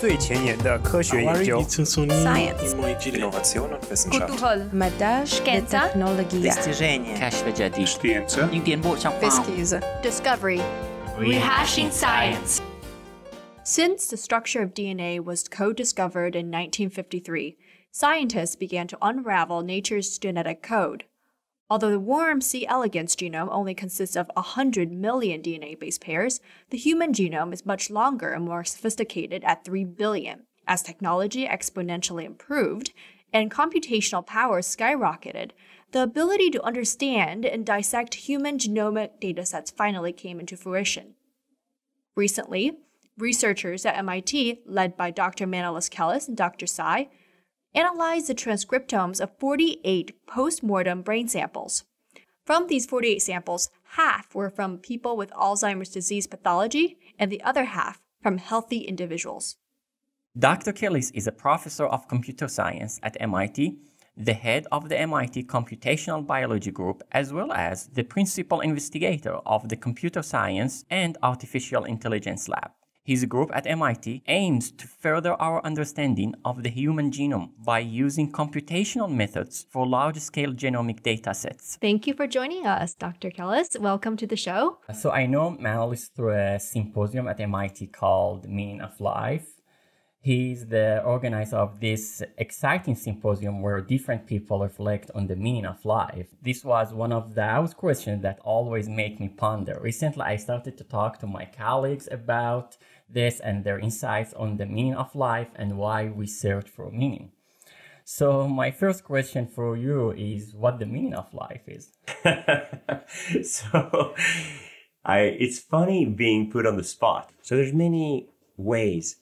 最前沿的科学研究。Science, technology, discovery, rehashing science. Since the structure of DNA was co-discovered in 1953, scientists began to unravel nature's genetic code. Although the worm C. elegans genome only consists of 100 million DNA base pairs, the human genome is much longer and more sophisticated at 3 billion. As technology exponentially improved and computational power skyrocketed, the ability to understand and dissect human genomic datasets finally came into fruition. Recently, researchers at MIT, led by Dr. Manolis Kellis and Dr. Tsai, analyzed the transcriptomes of 48 postmortem brain samples. From these 48 samples, half were from people with Alzheimer's disease pathology, and the other half from healthy individuals. Dr. Kellis is a professor of computer science at MIT, the head of the MIT Computational Biology Group, as well as the principal investigator of the Computer Science and Artificial Intelligence Lab. His group at MIT aims to further our understanding of the human genome by using computational methods for large scale genomic datasets. Thank you for joining us, Dr. Kellis. Welcome to the show. So, I know Manalis through a symposium at MIT called Meaning of Life. He's the organizer of this exciting symposium where different people reflect on the meaning of life. This was one of those questions that always make me ponder. Recently, I started to talk to my colleagues about this and their insights on the meaning of life and why we search for meaning. So my first question for you is what the meaning of life is. so I it's funny being put on the spot. So there's many ways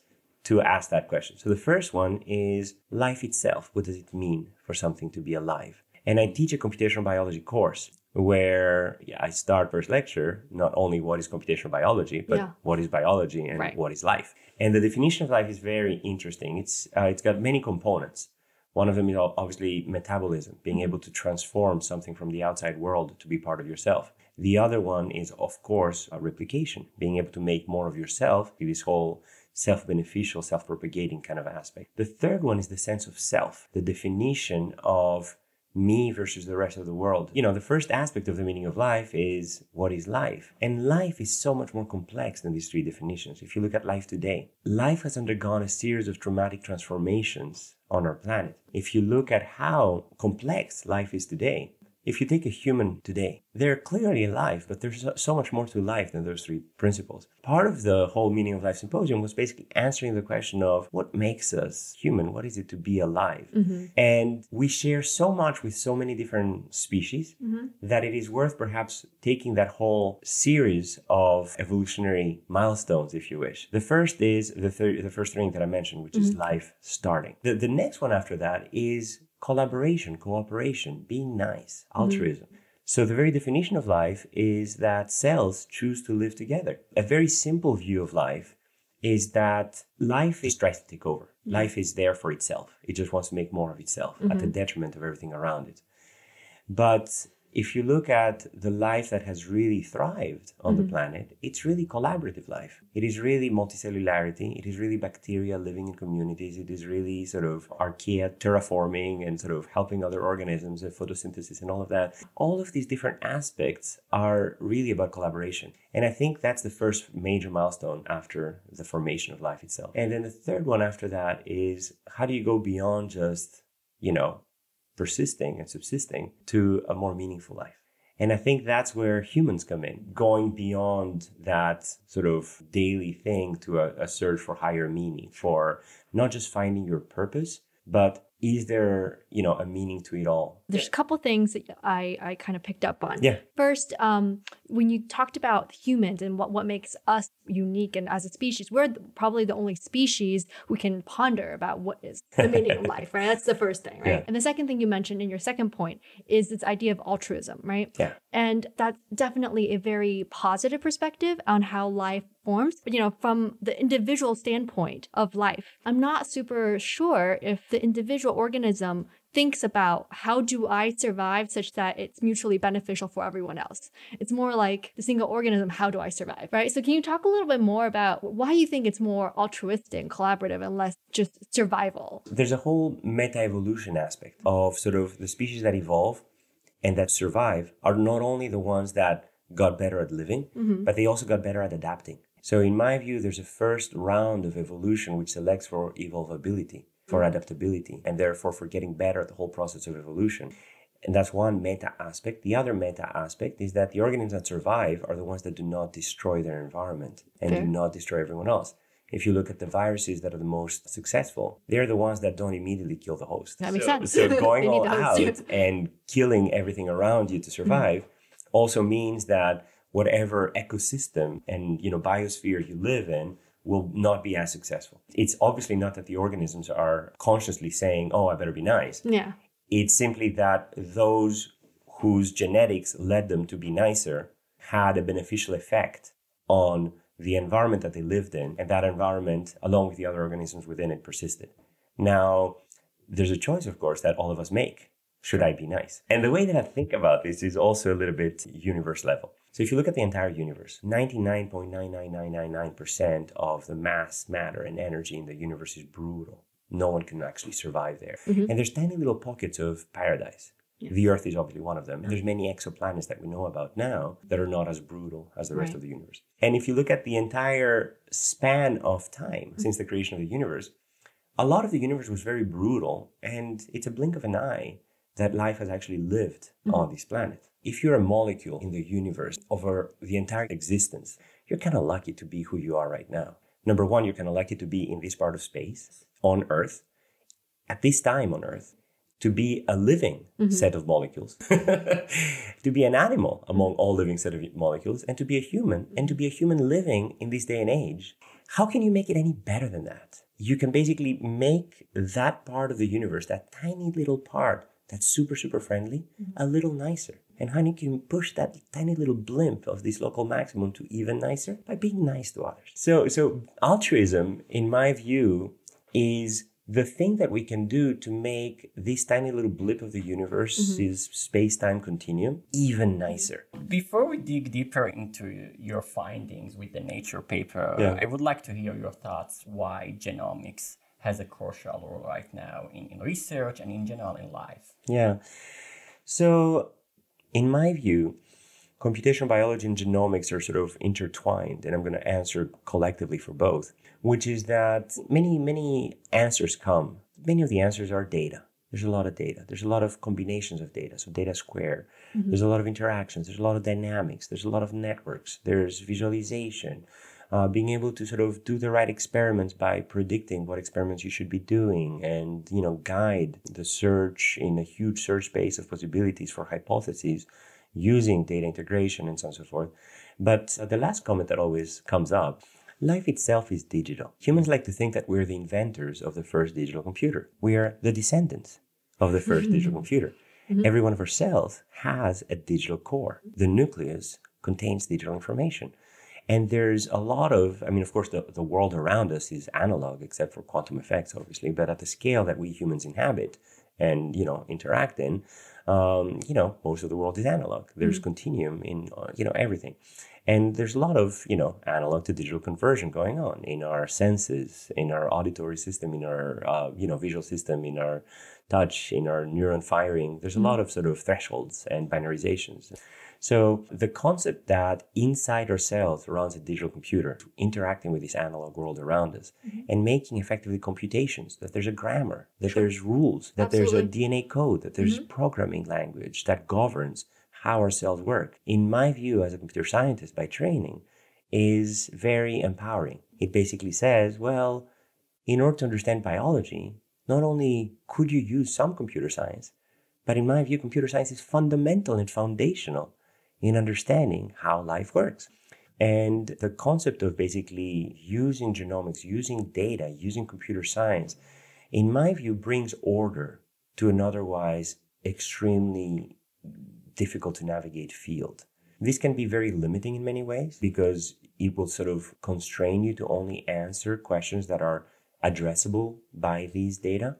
to ask that question. So the first one is life itself. What does it mean for something to be alive? And I teach a computational biology course where I start first lecture, not only what is computational biology, but yeah. what is biology and right. what is life. And the definition of life is very interesting. It's, uh, it's got many components. One of them is obviously metabolism, being able to transform something from the outside world to be part of yourself. The other one is, of course, replication, being able to make more of yourself, this whole self beneficial, self propagating kind of aspect. The third one is the sense of self, the definition of me versus the rest of the world. You know, the first aspect of the meaning of life is what is life? And life is so much more complex than these three definitions. If you look at life today, life has undergone a series of traumatic transformations on our planet. If you look at how complex life is today, if you take a human today, they're clearly alive, but there's so much more to life than those three principles. Part of the whole Meaning of Life Symposium was basically answering the question of what makes us human? What is it to be alive? Mm-hmm. And we share so much with so many different species mm-hmm. that it is worth perhaps taking that whole series of evolutionary milestones, if you wish. The first is the, thir- the first ring that I mentioned, which mm-hmm. is life starting. The, the next one after that is collaboration, cooperation, being nice, mm. altruism. Mm. So the very definition of life is that cells choose to live together. A very simple view of life is that life is tries to take over. Mm. Life is there for itself. It just wants to make more of itself mm-hmm. at the mm-hmm. detriment of everything around it. But if you look at the life that has really thrived on mm-hmm. the planet, it's really collaborative life. It is really multicellularity. It is really bacteria living in communities. It is really sort of archaea terraforming and sort of helping other organisms and photosynthesis and all of that. All of these different aspects are really about collaboration. And I think that's the first major milestone after the formation of life itself. And then the third one after that is how do you go beyond just, you know, persisting and subsisting to a more meaningful life. And I think that's where humans come in, going beyond that sort of daily thing to a, a search for higher meaning, for not just finding your purpose, but is there you know a meaning to it all there's a couple things that i i kind of picked up on yeah first um when you talked about humans and what what makes us unique and as a species we're probably the only species we can ponder about what is the meaning of life right that's the first thing right yeah. and the second thing you mentioned in your second point is this idea of altruism right yeah and that's definitely a very positive perspective on how life forms, but you know, from the individual standpoint of life, I'm not super sure if the individual organism thinks about how do I survive such that it's mutually beneficial for everyone else. It's more like the single organism, how do I survive, right? So, can you talk a little bit more about why you think it's more altruistic and collaborative and less just survival? There's a whole meta evolution aspect of sort of the species that evolve and that survive are not only the ones that got better at living, mm-hmm. but they also got better at adapting. So in my view, there's a first round of evolution which selects for evolvability, for mm. adaptability, and therefore for getting better at the whole process of evolution. And that's one meta aspect. The other meta aspect is that the organisms that survive are the ones that do not destroy their environment and okay. do not destroy everyone else. If you look at the viruses that are the most successful, they're the ones that don't immediately kill the host. That makes so, sense. So going all out and killing everything around you to mm. survive mm-hmm. also means that whatever ecosystem and you know biosphere you live in will not be as successful. It's obviously not that the organisms are consciously saying, "Oh, I better be nice." Yeah. It's simply that those whose genetics led them to be nicer had a beneficial effect on the environment that they lived in, and that environment, along with the other organisms within it, persisted. Now, there's a choice, of course, that all of us make. Should I be nice? And the way that I think about this is also a little bit universe level. So if you look at the entire universe, 99.99999% of the mass, matter, and energy in the universe is brutal. No one can actually survive there. Mm-hmm. And there's tiny little pockets of paradise. Yeah. The Earth is obviously one of them. There's many exoplanets that we know about now that are not as brutal as the rest right. of the universe. And if you look at the entire span of time mm-hmm. since the creation of the universe, a lot of the universe was very brutal, and it's a blink of an eye that life has actually lived mm-hmm. on this planet. If you're a molecule in the universe over the entire existence, you're kind of lucky to be who you are right now. Number one, you're kind of lucky to be in this part of space on Earth at this time on Earth to be a living mm-hmm. set of molecules, to be an animal among all living set of molecules, and to be a human, and to be a human living in this day and age. How can you make it any better than that? You can basically make that part of the universe, that tiny little part that's super, super friendly, mm-hmm. a little nicer. And honey can push that tiny little blimp of this local maximum to even nicer by being nice to others. So, so altruism, in my view, is the thing that we can do to make this tiny little blip of the universe's mm-hmm. space-time continuum even nicer. Before we dig deeper into your findings with the Nature paper, yeah. I would like to hear your thoughts why genomics has a crucial role right now in, in research and in general in life. Yeah. So in my view, computational biology and genomics are sort of intertwined, and I'm going to answer collectively for both, which is that many, many answers come. Many of the answers are data. There's a lot of data. There's a lot of combinations of data. So data square. Mm-hmm. There's a lot of interactions. There's a lot of dynamics. There's a lot of networks. There's visualization uh, being able to sort of do the right experiments by predicting what experiments you should be doing and, you know, guide the search in a huge search space of possibilities for hypotheses using data integration and so on and so forth. But uh, the last comment that always comes up Life itself is digital. Humans like to think that we're the inventors of the first digital computer. We are the descendants of the 1st digital computer. Mm-hmm. Every one of our cells has a digital core. The nucleus contains digital information. And there's a lot of, I mean, of course, the, the world around us is analog, except for quantum effects, obviously, but at the scale that we humans inhabit and, you know, interact in, um, you know, most of the world is analog. There's mm-hmm. continuum in, uh, you know, everything. And there's a lot of, you know, analog to digital conversion going on in our senses, in our auditory system, in our, uh, you know, visual system, in our touch, in our neuron firing. There's a mm. lot of sort of thresholds and binarizations. So the concept that inside ourselves runs a digital computer interacting with this analog world around us mm-hmm. and making effectively computations, that there's a grammar, that sure. there's rules, that Absolutely. there's a DNA code, that there's mm-hmm. programming language that governs how our cells work, in my view as a computer scientist by training, is very empowering. It basically says, well, in order to understand biology, not only could you use some computer science, but in my view, computer science is fundamental and foundational in understanding how life works. And the concept of basically using genomics, using data, using computer science, in my view, brings order to an otherwise extremely difficult to navigate field. This can be very limiting in many ways because it will sort of constrain you to only answer questions that are addressable by these data.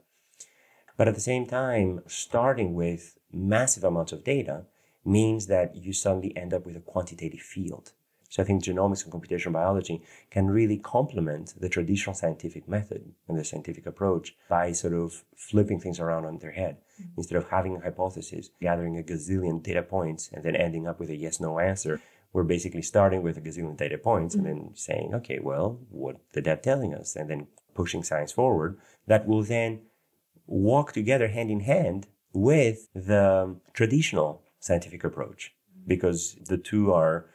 But at the same time, starting with massive amounts of data means that you suddenly end up with a quantitative field. So I think genomics and computational biology can really complement the traditional scientific method and the scientific approach by sort of flipping things around on their head. Mm-hmm. Instead of having a hypothesis, gathering a gazillion data points, and then ending up with a yes no answer, we're basically starting with a gazillion data points mm-hmm. and then mm-hmm. saying, okay, well, what the data telling us? And then pushing science forward that will then walk together hand in hand with the traditional scientific approach because the two are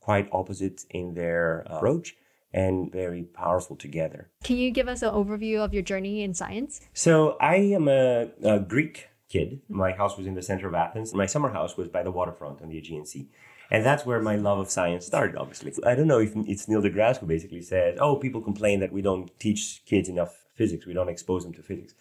quite opposite in their uh, approach and very powerful together. Can you give us an overview of your journey in science? So, I am a, a Greek kid. My house was in the center of Athens. My summer house was by the waterfront on the Aegean Sea. And that's where my love of science started, obviously. I don't know if it's Neil deGrasse who basically says, oh, people complain that we don't teach kids enough physics, we don't expose them to physics.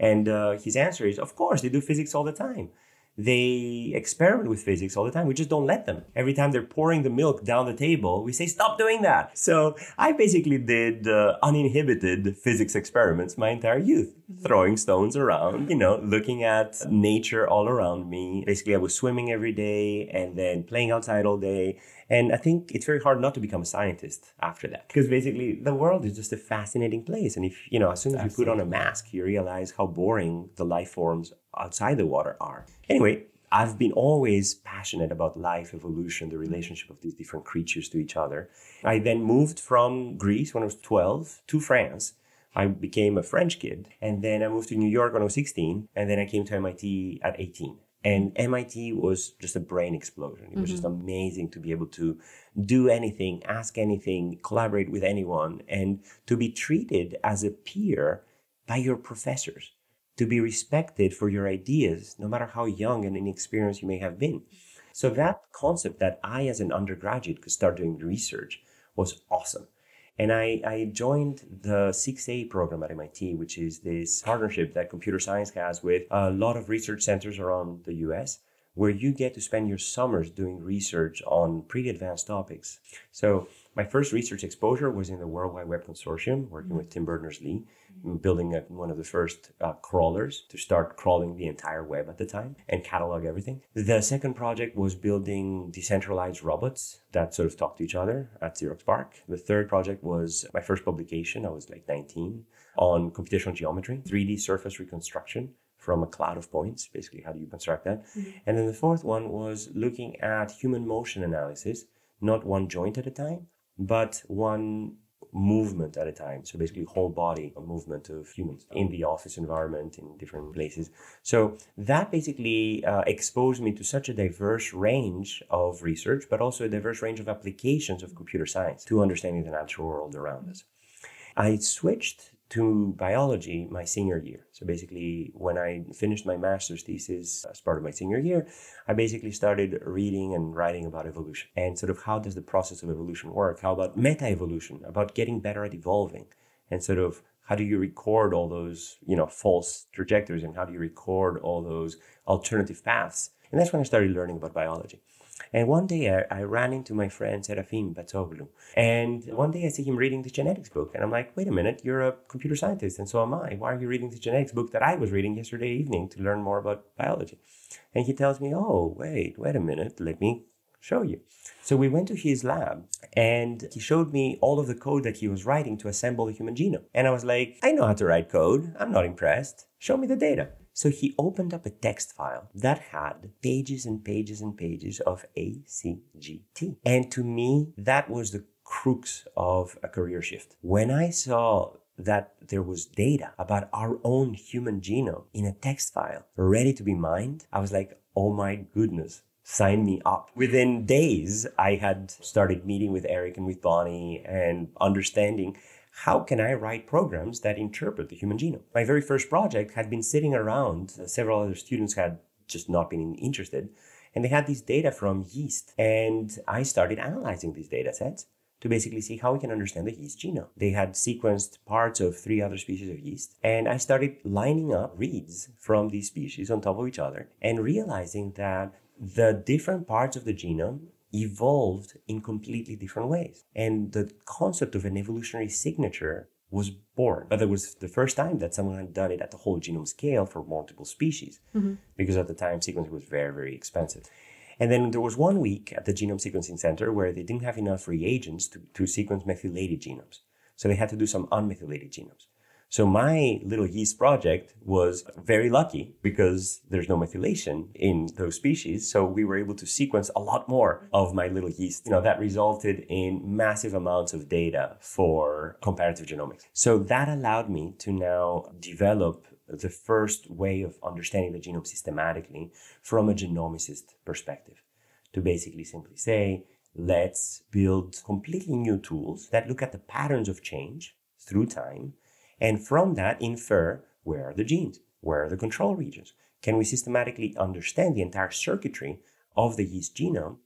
And uh, his answer is, of course, they do physics all the time they experiment with physics all the time. We just don't let them. Every time they're pouring the milk down the table, we say, stop doing that. So I basically did uh, uninhibited physics experiments my entire youth, mm-hmm. throwing stones around, you know, looking at nature all around me. Basically, I was swimming every day and then playing outside all day. And I think it's very hard not to become a scientist after that because basically the world is just a fascinating place. And if, you know, as soon as Absolutely. you put on a mask, you realize how boring the life forms outside the water are. Anyway, I've been always passionate about life, evolution, the relationship of these different creatures to each other. I then moved from Greece when I was 12 to France. I became a French kid. And then I moved to New York when I was 16. And then I came to MIT at 18. And MIT was just a brain explosion. It was mm-hmm. just amazing to be able to do anything, ask anything, collaborate with anyone, and to be treated as a peer by your professors to be respected for your ideas, no matter how young and inexperienced you may have been. So that concept that I, as an undergraduate, could start doing research was awesome. And I, I joined the 6A program at MIT, which is this partnership that computer science has with a lot of research centers around the US, where you get to spend your summers doing research on pretty advanced topics. So my first research exposure was in the World Wide Web Consortium, working with Tim Berners-Lee, mm-hmm. building a, one of the first uh, crawlers to start crawling the entire web at the time and catalog everything. The second project was building decentralized robots that sort of talk to each other at Xerox Park. The third project was my first publication. I was like 19 on computational geometry, 3D surface reconstruction from a cloud of points. Basically, how do you construct that? Mm-hmm. And then the fourth one was looking at human motion analysis, not one joint at a time, but one movement at a time. So basically whole body movement of humans in the office environment, in different places. So that basically uh, exposed me to such a diverse range of research, but also a diverse range of applications of computer science to understanding the natural world around us. I switched to biology my senior year. So basically, when I finished my master's thesis as part of my senior year, I basically started reading and writing about evolution and sort of how does the process of evolution work? How about meta evolution, about getting better at evolving and sort of how do you record all those, you know, false trajectories and how do you record all those alternative paths? And that's when I started learning about biology. And one day I, I ran into my friend Serafim Batsoglu. And one day I see him reading the genetics book. And I'm like, wait a minute, you're a computer scientist, and so am I. Why are you reading the genetics book that I was reading yesterday evening to learn more about biology? And he tells me, oh, wait, wait a minute, let me show you. So we went to his lab and he showed me all of the code that he was writing to assemble the human genome. And I was like, I know how to write code. I'm not impressed. Show me the data. So he opened up a text file that had pages and pages and pages of ACGT. And to me, that was the crux of a career shift. When I saw that there was data about our own human genome in a text file ready to be mined, I was like, oh my goodness, sign me up. Within days, I had started meeting with Eric and with Bonnie and understanding how can I write programs that interpret the human genome? My very first project had been sitting around, several other students had just not been interested, and they had these data from yeast. And I started analyzing these data sets to basically see how we can understand the yeast genome. They had sequenced parts of three other species of yeast, and I started lining up reads from these species on top of each other and realizing that the different parts of the genome evolved in completely different ways. And the concept of an evolutionary signature was born. But that was the first time that someone had done it at the whole genome scale for multiple species, mm-hmm. because at the time sequencing was very, very expensive. And then there was one week at the Genome Sequencing Center where they didn't have enough reagents to, to sequence methylated genomes. So they had to do some unmethylated genomes. So my little yeast project was very lucky because there's no methylation in those species. So we were able to sequence a lot more of my little yeast. You know, that resulted in massive amounts of data for comparative genomics. So that allowed me to now develop the first way of understanding the genome systematically from a genomicist perspective. To basically simply say, let's build completely new tools that look at the patterns of change through time and from that infer where are the genes, where are the control regions. Can we systematically understand the entire circuitry of the yeast genome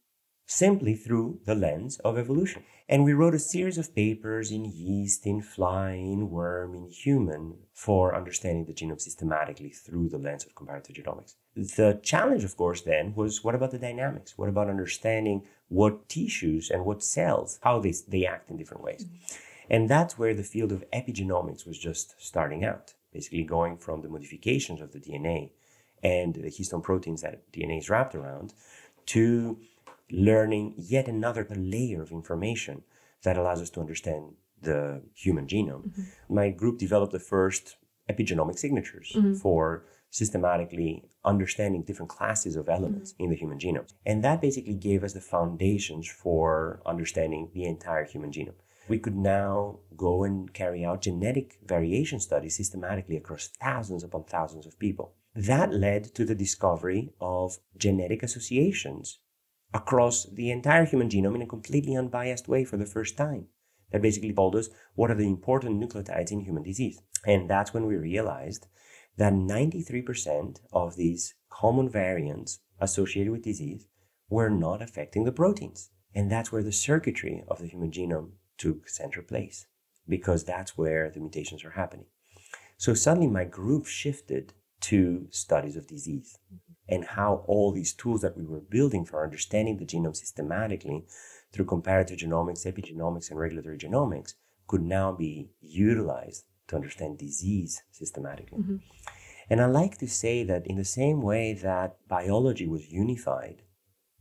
simply through the lens of evolution? And we wrote a series of papers in yeast, in fly, in worm, in human for understanding the genome systematically through the lens of comparative genomics. The challenge, of course, then was what about the dynamics? What about understanding what tissues and what cells, how they, they act in different ways? Mm-hmm. And that's where the field of epigenomics was just starting out, basically going from the modifications of the DNA and the histone proteins that DNA is wrapped around to learning yet another layer of information that allows us to understand the human genome. Mm-hmm. My group developed the first epigenomic signatures mm-hmm. for systematically understanding different classes of elements mm-hmm. in the human genome. And that basically gave us the foundations for understanding the entire human genome we could now go and carry out genetic variation studies systematically across thousands upon thousands of people. That led to the discovery of genetic associations across the entire human genome in a completely unbiased way for the first time. That basically told us what are the important nucleotides in human disease. And that's when we realized that 93% of these common variants associated with disease were not affecting the proteins. And that's where the circuitry of the human genome took center place because that's where the mutations are happening. So suddenly my group shifted to studies of disease and how all these tools that we were building for understanding the genome systematically through comparative genomics, epigenomics, and regulatory genomics could now be utilized to understand disease systematically. Mm-hmm. And I like to say that in the same way that biology was unified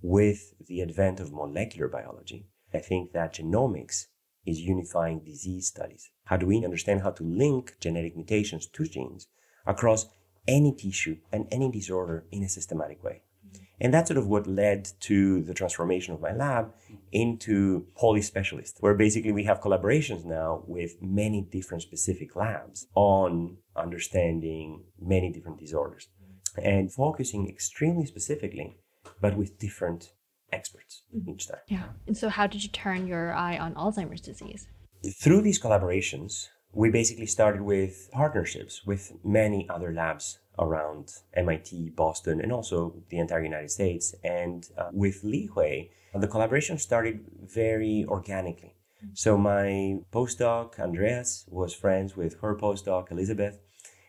with the advent of molecular biology, I think that genomics is unifying disease studies. How do we understand how to link genetic mutations to genes across any tissue and any disorder in a systematic way? Mm-hmm. And that's sort of what led to the transformation of my lab into polyspecialist, where basically we have collaborations now with many different specific labs on understanding many different disorders mm-hmm. and focusing extremely specifically, but with different experts mm-hmm. each time. Yeah. And so, how did you turn your eye on Alzheimer's disease? Through these collaborations, we basically started with partnerships with many other labs around MIT, Boston, and also the entire United States. And uh, with Lihui, the collaboration started very organically. Mm-hmm. So my postdoc, Andreas, was friends with her postdoc, Elizabeth,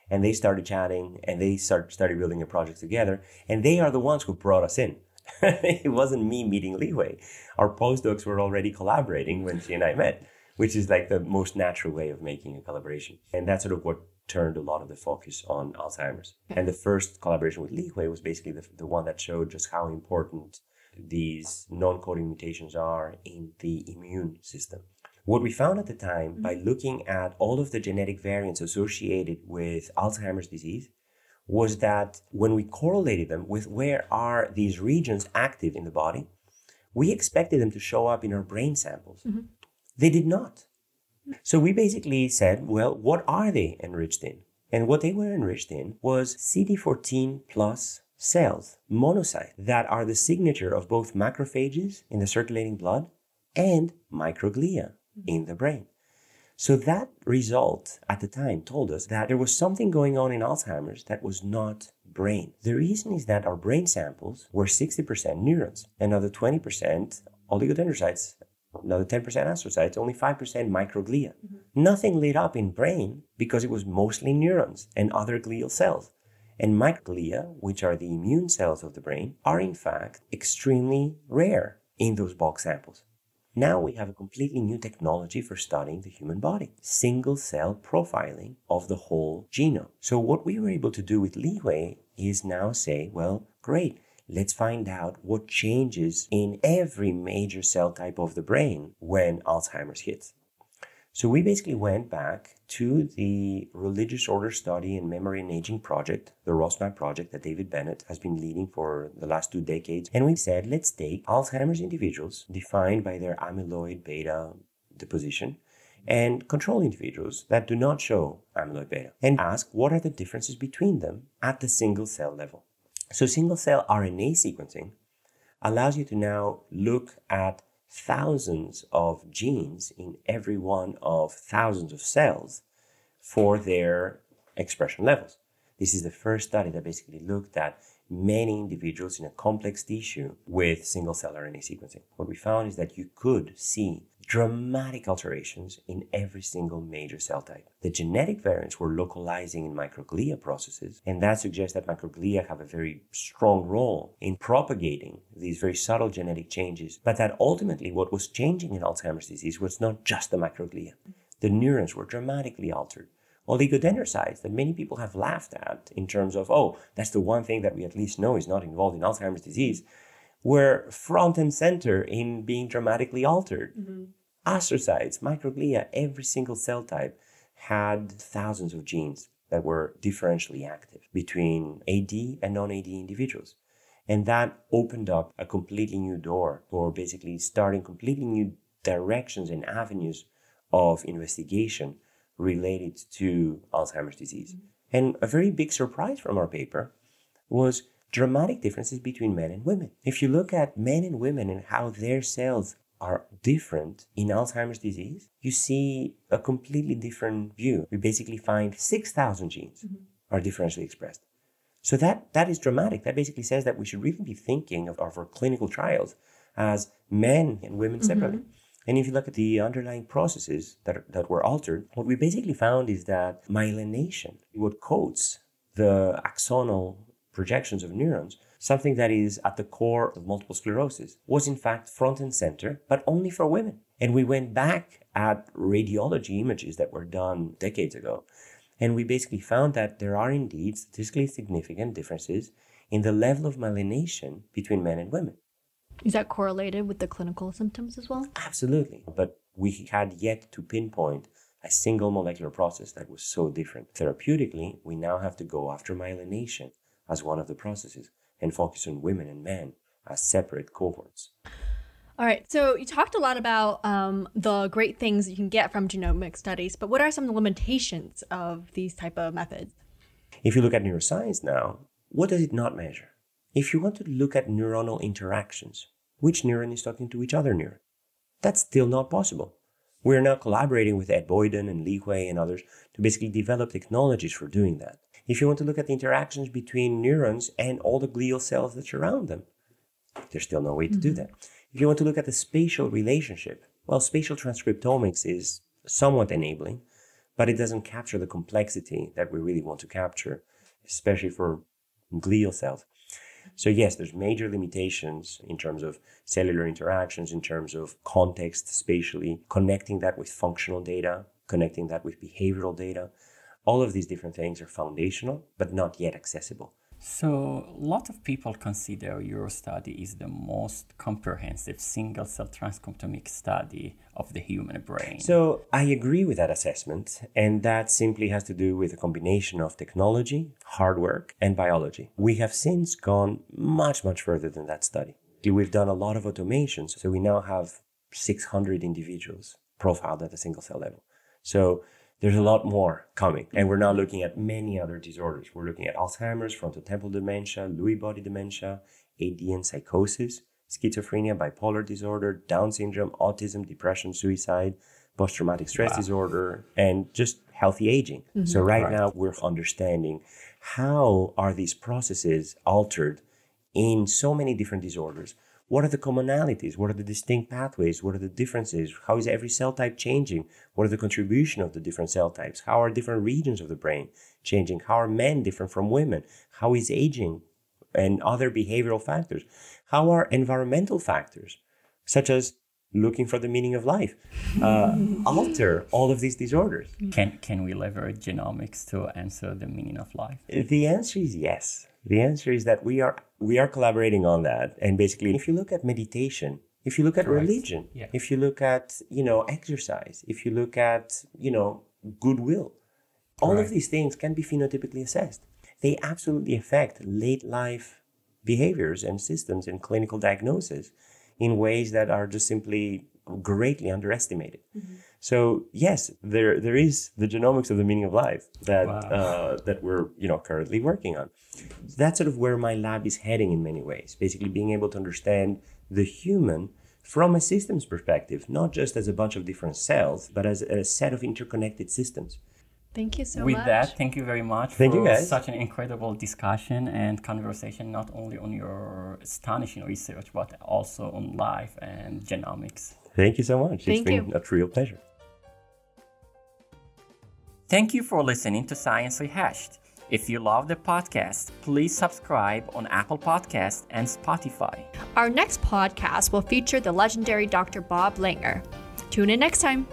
and they started chatting and they start, started building a project together. And they are the ones who brought us in. it wasn't me meeting Li Hui. Our postdocs were already collaborating when she and I met, which is like the most natural way of making a collaboration. And that's sort of what turned a lot of the focus on Alzheimer's. And the first collaboration with Li Hui was basically the, the one that showed just how important these non coding mutations are in the immune system. What we found at the time mm-hmm. by looking at all of the genetic variants associated with Alzheimer's disease was that when we correlated them with where are these regions active in the body, we expected them to show up in our brain samples. Mm-hmm. They did not. So we basically said, well, what are they enriched in? And what they were enriched in was CD14 plus cells, monocytes, that are the signature of both macrophages in the circulating blood and microglia mm-hmm. in the brain. So that result at the time told us that there was something going on in Alzheimer's that was not brain. The reason is that our brain samples were 60% neurons, another 20% oligodendrocytes, another 10% astrocytes, only 5% microglia. Mm-hmm. Nothing lit up in brain because it was mostly neurons and other glial cells. And microglia, which are the immune cells of the brain, are in fact extremely rare in those bulk samples. Now we have a completely new technology for studying the human body single cell profiling of the whole genome. So, what we were able to do with Leeway is now say, well, great, let's find out what changes in every major cell type of the brain when Alzheimer's hits. So we basically went back to the Religious Order Study and Memory and Aging project, the ROSMAP project that David Bennett has been leading for the last two decades. And we said, let's take Alzheimer's individuals defined by their amyloid beta deposition and control individuals that do not show amyloid beta and ask what are the differences between them at the single cell level. So single cell RNA sequencing allows you to now look at thousands of genes in every one of thousands of cells for their expression levels. This is the first study that basically looked at many individuals in a complex tissue with single cell RNA sequencing. What we found is that you could see dramatic alterations in every single major cell type. The genetic variants were localizing in microglia processes, and that suggests that microglia have a very strong role in propagating these very subtle genetic changes, but that ultimately what was changing in Alzheimer's disease was not just the microglia. The neurons were dramatically altered oligodendrocytes that many people have laughed at in terms of, oh, that's the one thing that we at least know is not involved in Alzheimer's disease, were front and center in being dramatically altered. Mm-hmm. Astrocytes, microglia, every single cell type had thousands of genes that were differentially active between AD and non AD individuals. And that opened up a completely new door for basically starting completely new directions and avenues of investigation related to Alzheimer's disease. Mm-hmm. And a very big surprise from our paper was dramatic differences between men and women. If you look at men and women and how their cells are different in Alzheimer's disease, you see a completely different view. We basically find 6,000 genes mm-hmm. are differentially expressed. So that, that is dramatic. That basically says that we should really be thinking of, of our clinical trials as men and women mm-hmm. separately. And if you look at the underlying processes that, that were altered, what we basically found is that myelination, what coats the axonal projections of neurons, something that is at the core of multiple sclerosis, was in fact front and center, but only for women. And we went back at radiology images that were done decades ago, and we basically found that there are indeed statistically significant differences in the level of myelination between men and women. Is that correlated with the clinical symptoms as well? Absolutely. But we had yet to pinpoint a single molecular process that was so different. Therapeutically, we now have to go after myelination as one of the processes and focus on women and men as separate cohorts. All right. So you talked a lot about um, the great things you can get from genomic studies, but what are some limitations of these type of methods? If you look at neuroscience now, what does it not measure? If you want to look at neuronal interactions, which neuron is talking to which other neuron, that's still not possible. We're now collaborating with Ed Boyden and Li Hui and others to basically develop technologies for doing that if you want to look at the interactions between neurons and all the glial cells that surround them, there's still no way to mm-hmm. do that. If you want to look at the spatial relationship, well, spatial transcriptomics is somewhat enabling, but it doesn't capture the complexity that we really want to capture, especially for glial cells. So yes, there's major limitations in terms of cellular interactions, in terms of context spatially, connecting that with functional data, connecting that with behavioral data. All of these different things are foundational, but not yet accessible. So, a lot of people consider your study is the most comprehensive single cell transcriptomic study of the human brain. So, I agree with that assessment, and that simply has to do with a combination of technology, hard work, and biology. We have since gone much, much further than that study. We've done a lot of automations, so we now have 600 individuals profiled at a single cell level. So, there's a lot more coming. And we're now looking at many other disorders. We're looking at Alzheimer's, frontotemporal dementia, Lewy body dementia, AD and psychosis, schizophrenia, bipolar disorder, Down syndrome, autism, depression, suicide, post traumatic stress wow. disorder, and just healthy aging. Mm-hmm. So, right, right now, we're understanding how are these processes altered in so many different disorders what are the commonalities? What are the distinct pathways? What are the differences? How is every cell type changing? What are the contribution of the different cell types? How are different regions of the brain changing? How are men different from women? How is aging and other behavioral factors? How are environmental factors, such as looking for the meaning of life, uh, alter all of these disorders? Can, can we leverage genomics to answer the meaning of life? The answer is yes. The answer is that we are we are collaborating on that. And basically, if you look at meditation, if you look at Correct. religion, yeah. if you look at you know exercise, if you look at you know goodwill, all right. of these things can be phenotypically assessed. They absolutely affect late life behaviors and systems and clinical diagnosis in ways that are just simply greatly underestimated. Mm-hmm. So yes, there there is the genomics of the meaning of life that wow. uh, that we're you know currently working on. That's sort of where my lab is heading in many ways. Basically, being able to understand the human from a systems perspective, not just as a bunch of different cells, but as a set of interconnected systems. Thank you so With much. With that, thank you very much thank for you guys. such an incredible discussion and conversation, not only on your astonishing research, but also on life and genomics. Thank you so much. Thank it's been you. a real pleasure. Thank you for listening to Science Rehashed. If you love the podcast, please subscribe on Apple Podcast and Spotify. Our next podcast will feature the legendary Dr. Bob Langer. Tune in next time.